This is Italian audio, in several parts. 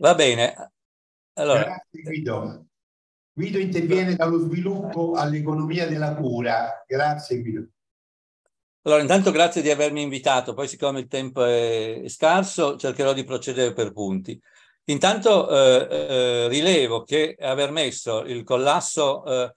Va bene. Allora. Grazie Guido. Guido interviene dallo sviluppo all'economia della cura. Grazie Guido. Allora, intanto grazie di avermi invitato, poi siccome il tempo è scarso cercherò di procedere per punti. Intanto eh, eh, rilevo che aver messo il collasso eh,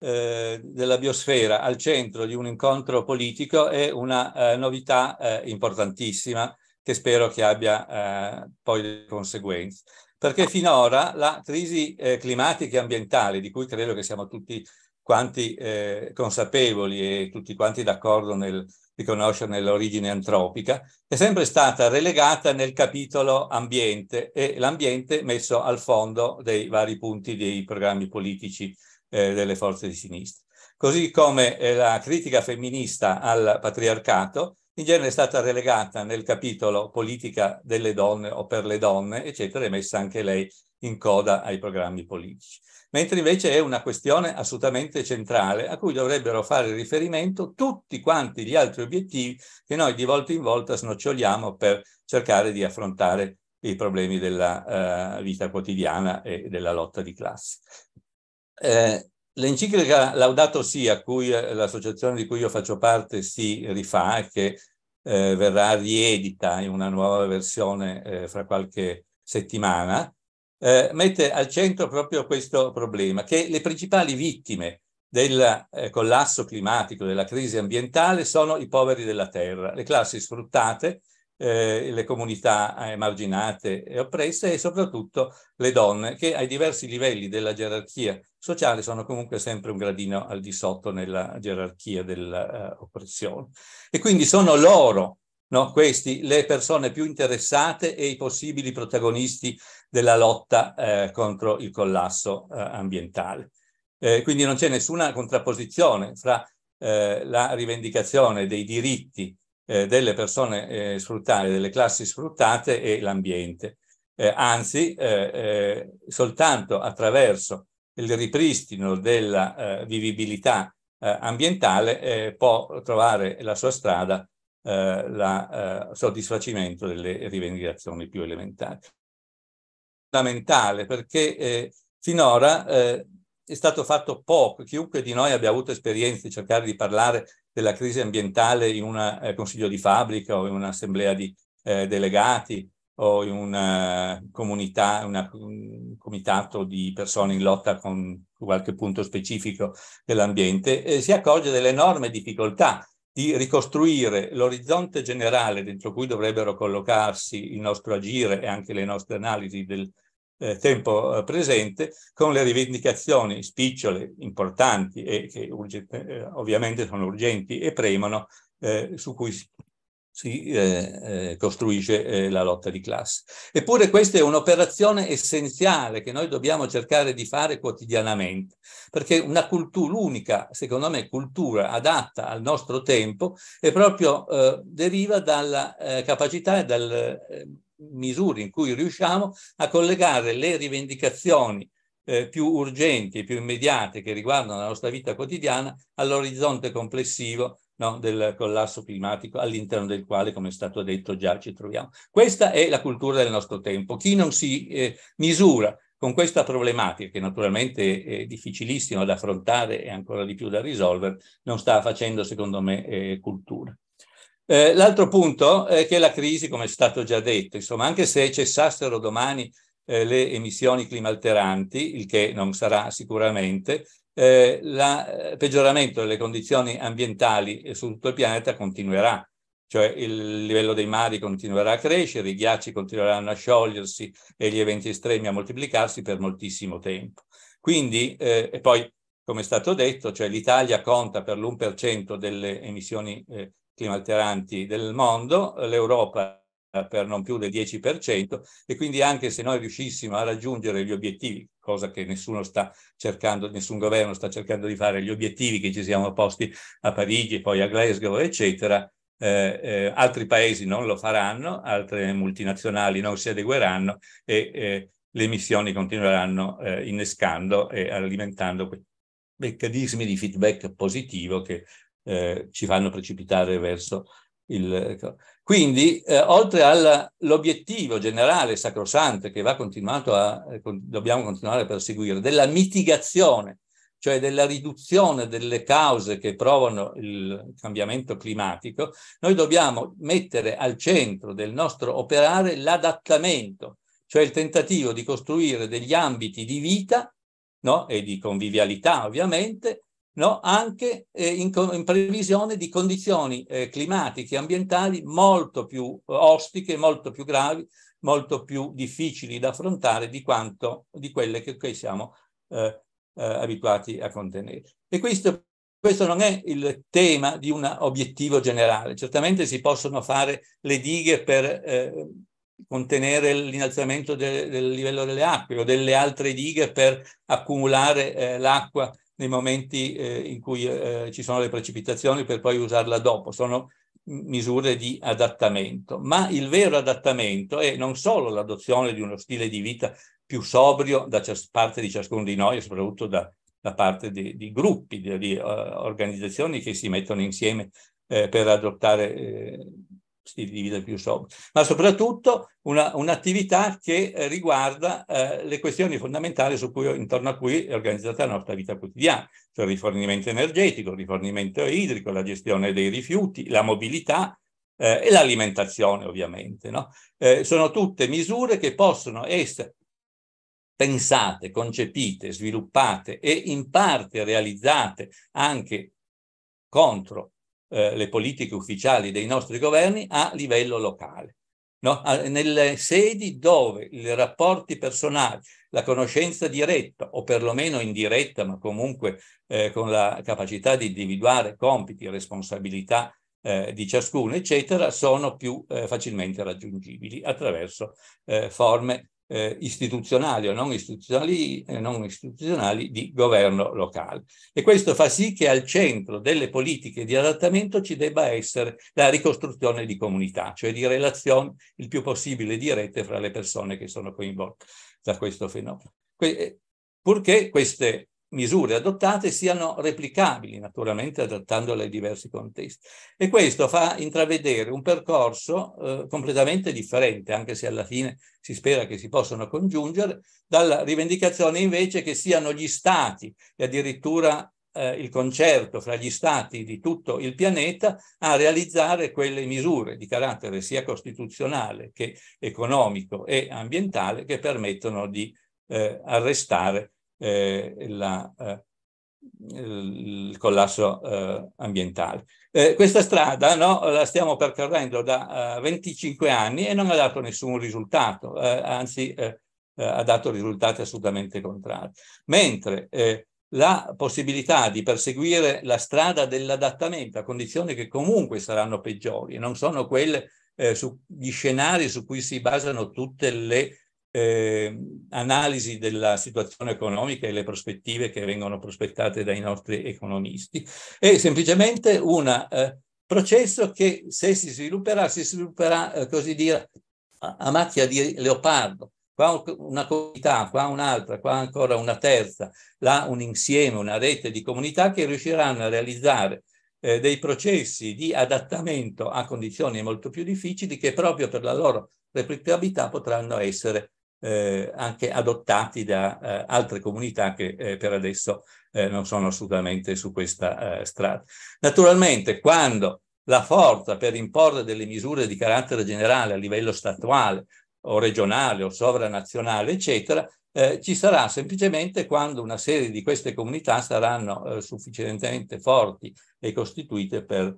eh della biosfera al centro di un incontro politico è una eh, novità eh, importantissima che spero che abbia eh, poi le conseguenze. Perché finora la crisi eh, climatica e ambientale, di cui credo che siamo tutti quanti eh, consapevoli e tutti quanti d'accordo nel riconoscerne l'origine antropica, è sempre stata relegata nel capitolo ambiente e l'ambiente messo al fondo dei vari punti dei programmi politici eh, delle forze di sinistra. Così come eh, la critica femminista al patriarcato in genere è stata relegata nel capitolo politica delle donne o per le donne, eccetera, e messa anche lei in coda ai programmi politici. Mentre invece è una questione assolutamente centrale a cui dovrebbero fare riferimento tutti quanti gli altri obiettivi che noi di volta in volta snoccioliamo per cercare di affrontare i problemi della uh, vita quotidiana e della lotta di classe. Eh, L'enciclica Laudato Si, a cui eh, l'associazione di cui io faccio parte si rifà che eh, verrà riedita in una nuova versione eh, fra qualche settimana, eh, mette al centro proprio questo problema, che le principali vittime del eh, collasso climatico, della crisi ambientale, sono i poveri della terra, le classi sfruttate eh, le comunità emarginate e oppresse e soprattutto le donne che ai diversi livelli della gerarchia sociale sono comunque sempre un gradino al di sotto nella gerarchia dell'oppressione. Eh, e quindi sono loro No, questi le persone più interessate e i possibili protagonisti della lotta eh, contro il collasso eh, ambientale. Eh, quindi non c'è nessuna contrapposizione fra eh, la rivendicazione dei diritti eh, delle persone eh, sfruttate, delle classi sfruttate e l'ambiente. Eh, anzi, eh, eh, soltanto attraverso il ripristino della eh, vivibilità ambientale può trovare la sua strada il soddisfacimento delle rivendicazioni più elementari. Fondamentale perché finora è stato fatto poco, chiunque di noi abbia avuto esperienze di cercare di parlare della crisi ambientale in un eh, consiglio di fabbrica o in un'assemblea di eh, delegati o in una comunità, una, un comitato di persone in lotta con qualche punto specifico dell'ambiente, eh, si accorge dell'enorme difficoltà di ricostruire l'orizzonte generale dentro cui dovrebbero collocarsi il nostro agire e anche le nostre analisi del, eh, tempo eh, presente con le rivendicazioni spicciole, importanti e che urgente, eh, ovviamente sono urgenti e premono eh, su cui si si eh, eh, costruisce eh, la lotta di classe. Eppure questa è un'operazione essenziale che noi dobbiamo cercare di fare quotidianamente, perché una cultura, l'unica, secondo me, cultura adatta al nostro tempo è proprio deriva dalla capacità e dal misure in cui riusciamo a collegare le rivendicazioni eh, più urgenti e più immediate che riguardano la nostra vita quotidiana all'orizzonte complessivo no, del collasso climatico all'interno del quale, come è stato detto, già ci troviamo. Questa è la cultura del nostro tempo. Chi non si eh, misura con questa problematica, che naturalmente è difficilissima da affrontare e ancora di più da risolvere, non sta facendo, secondo me, eh, cultura. Eh, l'altro punto è che la crisi, come è stato già detto, insomma, anche se cessassero domani eh, le emissioni climalteranti, il che non sarà sicuramente, eh, il eh, peggioramento delle condizioni ambientali su tutto il pianeta continuerà, cioè il livello dei mari continuerà a crescere, i ghiacci continueranno a sciogliersi e gli eventi estremi a moltiplicarsi per moltissimo tempo. Quindi, eh, e poi come è stato detto, cioè l'Italia conta per l'1% delle emissioni eh, clima alteranti del mondo, l'Europa per non più del 10% e quindi anche se noi riuscissimo a raggiungere gli obiettivi, cosa che nessuno sta cercando, nessun governo sta cercando di fare, gli obiettivi che ci siamo posti a Parigi, poi a Glasgow, eccetera, eh, eh, altri paesi non lo faranno, altre multinazionali non si adegueranno e eh, le emissioni continueranno eh, innescando e alimentando quei meccanismi di feedback positivo che eh, ci fanno precipitare verso il... Ecco. Quindi, eh, oltre all'obiettivo generale sacrosante che va continuato a, eh, dobbiamo continuare a perseguire, della mitigazione, cioè della riduzione delle cause che provano il cambiamento climatico, noi dobbiamo mettere al centro del nostro operare l'adattamento, cioè il tentativo di costruire degli ambiti di vita no? e di convivialità ovviamente, no? anche eh, in, in, previsione di condizioni eh, climatiche e ambientali molto più eh, ostiche, molto più gravi, molto più difficili da affrontare di quanto di quelle che, che siamo eh, eh, abituati a contenere. E questo, questo non è il tema di un obiettivo generale. Certamente si possono fare le dighe per eh, contenere l'innalzamento de, del livello delle acque o delle altre dighe per accumulare l'acqua nei momenti eh, in cui eh, ci sono le precipitazioni per poi usarla dopo. Sono misure di adattamento. Ma il vero adattamento è non solo l'adozione di uno stile di vita più sobrio da parte di ciascuno di noi, soprattutto da, da parte di, di gruppi, di, di uh, organizzazioni che si mettono insieme eh, per adottare eh, di vita più sobri, ma soprattutto una, un'attività che eh, riguarda eh, le questioni fondamentali cui, intorno a cui è organizzata la nostra vita quotidiana, cioè il rifornimento energetico, il rifornimento idrico, la gestione dei rifiuti, la mobilità, eh, e l'alimentazione ovviamente. No? Eh, sono tutte misure che possono essere pensate, concepite, sviluppate e in parte realizzate anche contro eh, le politiche ufficiali dei nostri governi a livello locale. No? nelle sedi dove i rapporti personali, la conoscenza diretta o perlomeno indiretta, ma comunque eh, con la capacità di individuare compiti, e responsabilità eh, di ciascuno, eccetera, sono più eh, facilmente raggiungibili attraverso eh, forme eh, istituzionali o non istituzionali, eh, non istituzionali di governo locale. E questo fa sì che al centro delle politiche di adattamento ci debba essere la ricostruzione di comunità, cioè di relazioni il più possibile dirette fra le persone che sono coinvolte da questo fenomeno. Que- eh, purché queste misure adottate siano replicabili, naturalmente adattandole ai diversi contesti. E questo fa intravedere un percorso eh, completamente differente, anche se alla fine si spera che si possano congiungere, dalla rivendicazione invece che siano gli stati e addirittura eh, il concerto fra gli stati di tutto il pianeta a realizzare quelle misure di carattere sia costituzionale che economico e ambientale che permettono di eh, arrestare eh, la, eh, il collasso eh, ambientale. Eh, questa strada no, la stiamo percorrendo da 25 eh, anni e non ha dato nessun risultato, eh, anzi ha dato risultati assolutamente contrari. Mentre la possibilità di perseguire la strada dell'adattamento a condizioni che comunque saranno peggiori e non sono quelle eh, sugli scenari su cui si basano tutte le eh, analisi della situazione economica e le prospettive che vengono prospettate dai nostri economisti. È semplicemente un eh, processo che se si svilupperà, si svilupperà eh, così dire a, a macchia di leopardo. Qua una comunità, qua un'altra, qua ancora una terza, là un insieme, una rete di comunità che riusciranno a realizzare eh, dei processi di adattamento a condizioni molto più difficili che proprio per la loro replicabilità potranno essere eh, anche adottati da eh, altre comunità che eh, per adesso eh, non sono assolutamente su questa eh, strada. Naturalmente quando la forza per imporre delle misure di carattere generale a livello statuale o regionale o sovranazionale, eccetera, eh, ci sarà semplicemente quando una serie di queste comunità saranno sufficientemente forti e costituite per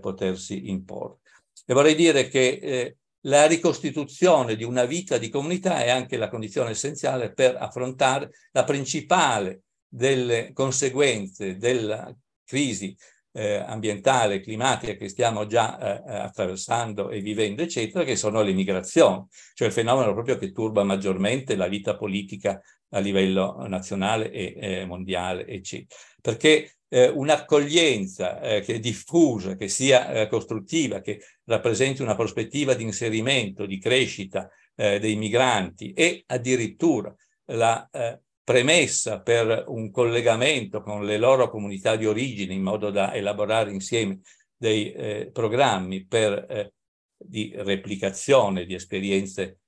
potersi imporre. E vorrei dire che la ricostituzione di una vita di comunità è anche la condizione essenziale per affrontare la principale delle conseguenze della crisi eh, ambientale, climatica che stiamo già eh, eh attraversando e vivendo, eccetera, che sono le migrazioni, cioè il fenomeno proprio che turba maggiormente la vita politica a livello nazionale e eh, mondiale, eccetera. Perché eh, un'accoglienza eh, che è diffusa, che sia eh, costruttiva, che rappresenti una prospettiva di inserimento, di crescita eh, dei migranti e addirittura la eh, premessa per un collegamento con le loro comunità di origine in modo da elaborare insieme dei programmi per, di replicazione di esperienze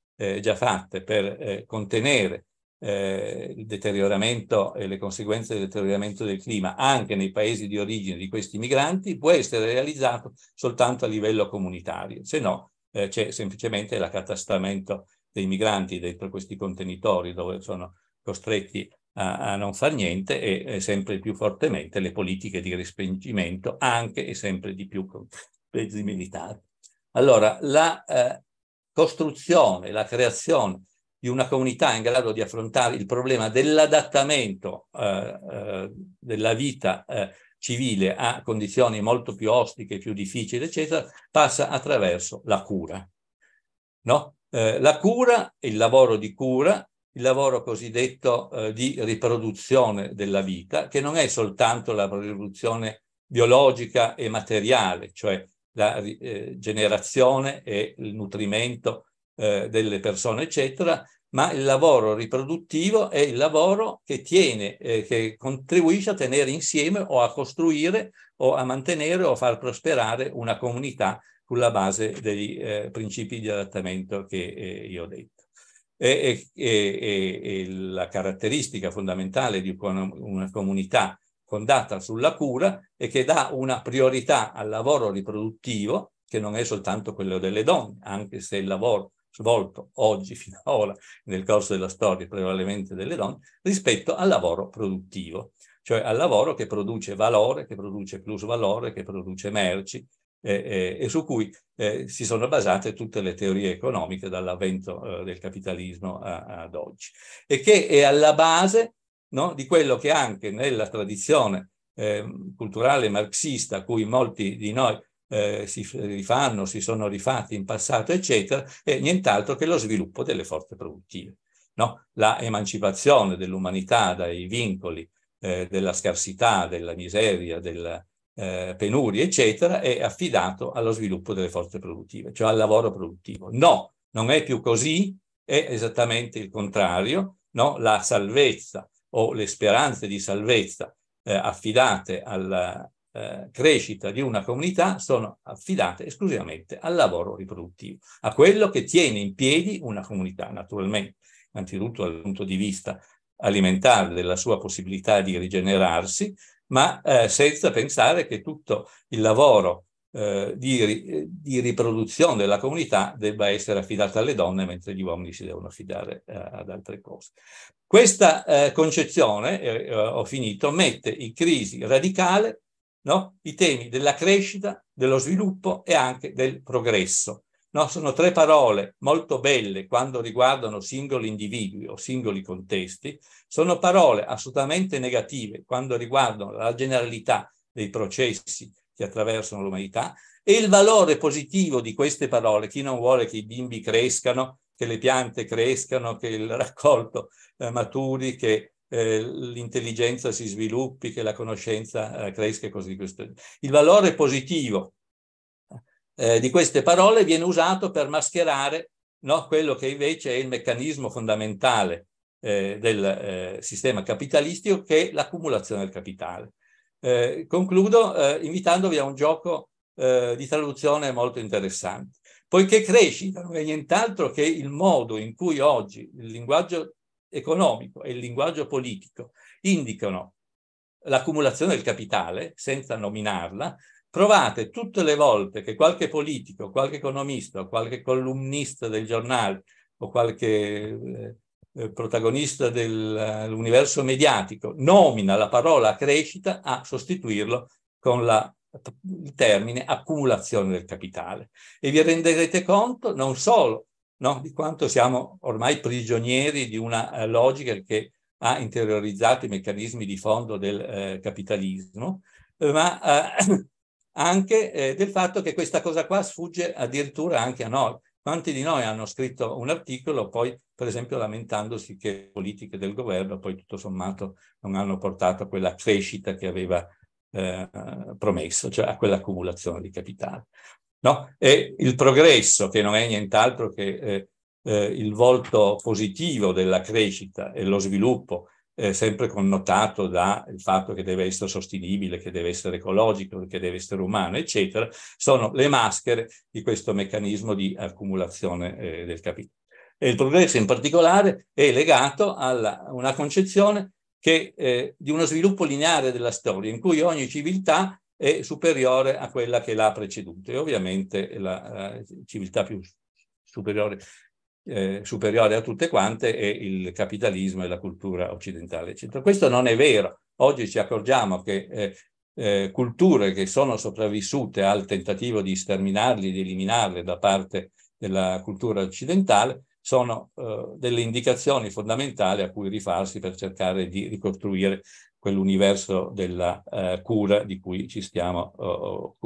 già fatte, per contenere eh, il deterioramento e le conseguenze del deterioramento del clima anche nei paesi di origine di questi migranti può essere realizzato soltanto a livello comunitario, se no eh, c'è semplicemente l'accatastamento dei migranti dentro questi contenitori dove sono costretti a, a non far niente e, e, sempre più fortemente le politiche di respingimento anche e sempre di più con mezzi militari. Allora, la eh, costruzione, la creazione di una comunità in grado di affrontare il problema dell'adattamento eh, eh, della vita eh, civile a condizioni molto più ostiche, più difficili, eccetera, passa attraverso la cura. No? Eh, la cura, il lavoro di cura, il lavoro cosiddetto eh, di riproduzione della vita, che non è soltanto la riproduzione biologica e materiale, cioè la eh, generazione e il nutrimento eh, delle persone, eccetera, ma il lavoro riproduttivo è il lavoro che tiene, eh, che contribuisce a tenere insieme o a costruire o a mantenere o a far prosperare una comunità sulla base dei eh, principi di adattamento che eh, io ho detto. E, e, e, la caratteristica fondamentale di una comunità fondata sulla cura è che dà una priorità al lavoro riproduttivo, che non è soltanto quello delle donne, anche se il lavoro svolto oggi fino ad ora nel corso della storia prevalentemente delle donne rispetto al lavoro produttivo, cioè al lavoro che produce valore, che produce plus valore, che produce merci eh, eh, e su cui eh, si sono basate tutte le teorie economiche dall'avvento eh, del capitalismo a, ad oggi e che è alla base no, di quello che anche nella tradizione ehm, culturale marxista a cui molti di noi eh, si rifanno, si sono rifatti in passato, eccetera, è nient'altro che lo sviluppo delle forze produttive. No? La emancipazione dell'umanità dai vincoli eh, della scarsità, della miseria, della eh, penuria, eccetera, è affidato allo sviluppo delle forze produttive, cioè al lavoro produttivo. No, non è più così, è esattamente il contrario. No? La salvezza o le speranze di salvezza eh, affidate alla, eh, crescita di una comunità sono affidate esclusivamente al lavoro riproduttivo, a quello che tiene in piedi una comunità, naturalmente, innanzitutto dal punto di vista alimentare, della sua possibilità di rigenerarsi, ma eh, senza pensare che tutto il lavoro eh, di, eh, di, riproduzione della comunità debba essere affidato alle donne, mentre gli uomini si devono affidare eh, ad altre cose. Questa eh, concezione, ho finito, mette in crisi radicale no? i temi della crescita, dello sviluppo e anche del progresso. No? Sono tre parole molto belle quando riguardano singoli individui o singoli contesti, sono parole assolutamente negative quando riguardano la generalità dei processi che attraversano l'umanità e il valore positivo di queste parole, chi non vuole che i bimbi crescano, che le piante crescano, che il raccolto eh, maturi, che eh, l'intelligenza si sviluppi, che la conoscenza eh, cresca e così via. Il valore positivo eh, di queste parole viene usato per mascherare no, quello che invece è il meccanismo fondamentale eh, del eh, sistema capitalistico, che è l'accumulazione del capitale. Eh, concludo invitandovi a un gioco di traduzione molto interessante poiché crescita non è nient'altro che il modo in cui oggi il linguaggio economico e il linguaggio politico indicano l'accumulazione del capitale, senza nominarla, provate tutte le volte che qualche politico, qualche economista, qualche columnista del giornale o qualche eh, eh, protagonista dell'universo eh, mediatico nomina la parola crescita a sostituirlo con la, il termine accumulazione del capitale. E vi renderete conto non solo no? di quanto siamo ormai prigionieri di una eh, logica che ha interiorizzato i meccanismi di fondo del eh, capitalismo, ma eh, anche eh, del fatto che questa cosa qua sfugge addirittura anche a noi. Quanti di noi hanno scritto un articolo, poi per esempio lamentandosi che le politiche del governo poi tutto sommato non hanno portato a quella crescita che aveva eh, promesso, cioè a quell'accumulazione di capitale no? E il progresso, che non è nient'altro che eh, eh, il volto positivo della crescita e lo sviluppo, eh, sempre connotato dal fatto che deve essere sostenibile, che deve essere ecologico, che deve essere umano, eccetera, sono le maschere di questo meccanismo di accumulazione eh, del capitale. E il progresso in particolare è legato a una concezione che, eh, di uno sviluppo lineare della storia, in cui ogni civiltà è superiore a quella che l'ha preceduta. E ovviamente la eh, civiltà più superiore, eh, superiore, a tutte quante è il capitalismo e la cultura occidentale. Eccetera. Questo non è vero. Oggi ci accorgiamo che eh, eh, culture che sono sopravvissute al tentativo di sterminarli, di eliminarle da parte della cultura occidentale, sono eh, delle indicazioni fondamentali a cui rifarsi per cercare di ricostruire quell'universo della eh, cura di cui ci stiamo oh,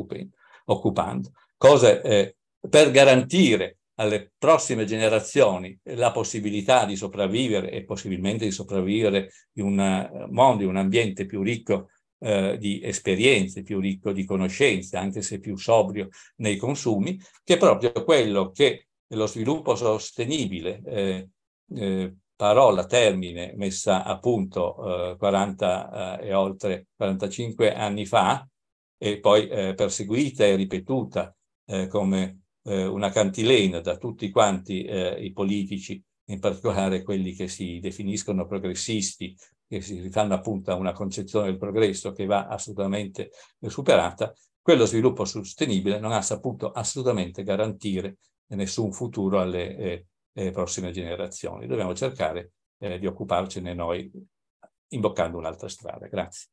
occupando. Cose eh, per garantire alle prossime generazioni la possibilità di sopravvivere e possibilmente di sopravvivere in un eh, mondo, in un ambiente più ricco eh, di esperienze, più ricco di conoscenze, anche se più sobrio nei consumi, che è proprio quello che lo sviluppo sostenibile eh, eh, parola, termine, messa a punto eh, 40 eh, e oltre 45 anni fa e poi eh, perseguita e ripetuta eh, come eh, una cantilena da tutti quanti eh, i politici, in particolare quelli che si definiscono progressisti, che si rifanno appunto a una concezione del progresso che va assolutamente superata, quello sviluppo sostenibile non ha saputo assolutamente garantire nessun futuro alle eh, prossime generazioni. Dobbiamo cercare eh, di occuparcene noi imboccando un'altra strada. Grazie.